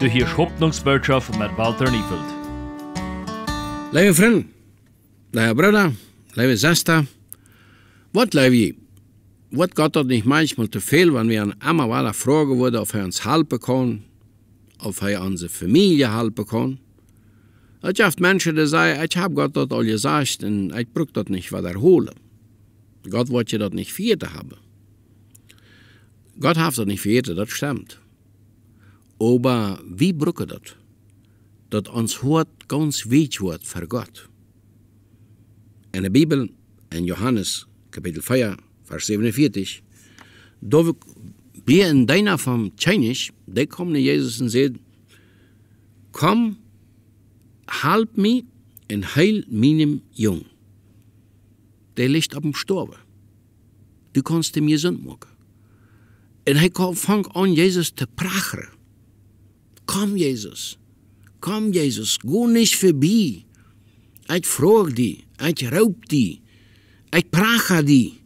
Du hörst Hoffnungsbotschaft mit Walter Niefeld. Liebe Freunde, liebe Brüder, liebe Schwester, was liebe ich? Was Gott dort nicht manchmal zu viel, wenn wir an einmal Frage wurde, ob er uns helfen kann, ob er unsere Familie helfen kann? Es gibt Menschen, die sagen, ich habe Gott dort all gesagt und ich brauche dort nicht wiederholen. Gott wollte dort nicht vierte haben. Gott hat dort nicht vierte, das stimmt. Aber wie brücke das? Dat uns hoort ganz wichtig wird für Gott? In der Bibel, in Johannes, Kapitel 4, Vers 47, da wir in deiner vom Chinesisch, der kommt in Jesus und sagt, komm, halb mich und heil meinem Jung. Der liegt auf dem Storbe. Du kannst ihm gesund machen. Und er fängt an, Jesus zu prachen. Kom, Jezus. Kom, Jezus. Ga niet voorbij. Ik vroeg die. Ik roept die. Ik praat die.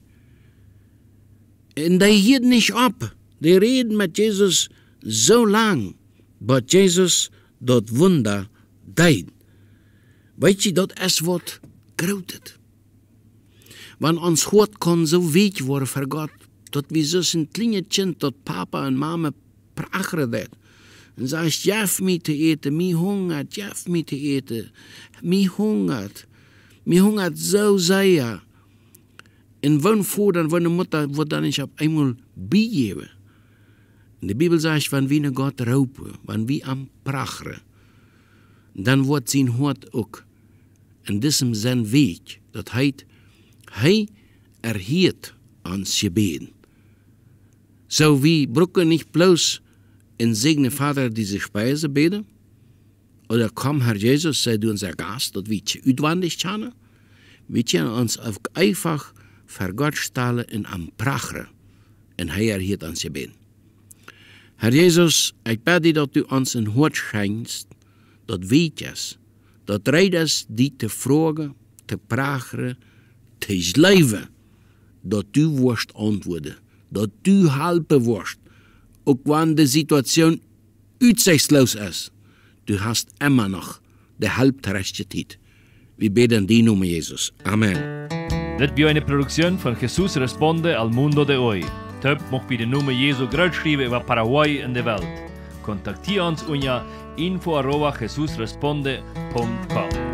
En die hield niet op. Die reden met Jezus zo lang. Maar Jezus dat wonder deed. Weet je, dat is wat groot Want ons God kon zo weet worden voor God. Dat we zo zijn kleine kind, dat papa en mama prachtig Und sagst, je mich te eten, mi hungert, jaff mich te eten, mich hungert, mi hungert so sehr. Und wenn vor, dann wenn de Mutter, wird dann nicht auf einmal beigeben. In de Bibel zegt, van wie einen Gott roepen, van wie am Prachre, dann wordt zijn hart ook. En dit is zijn weg, dat heet hij erheert aan zijn been. Zo so wie broeken niet bloos und segne Vater diese Speise beten? Oder komm, Herr Jesus, sei du unser Gast und wie utwandig tjane? Wir tjene uns auf einfach für Gott stellen in am Prachre en hij er hier aan zijn been. Herr Jesus, ik bid dat u ons een hoort schenkt, dat weetjes, dat rijders die te vragen, te prachre, te leven, dat u worst antwoorden, dat u helpen worst, auch wenn die Situation uitzichtsloos ist, du hast immer noch die halbrechte tijd. We bidden die Nummer Jesus. Amen. Das bio eine Produktion von Jesus Responde al Mundo de Hoy. Töp mocht bij de noemen Jezus grootschrijven over Paraguay en de wereld. Contacteer ons unter info.jesusresponde.com.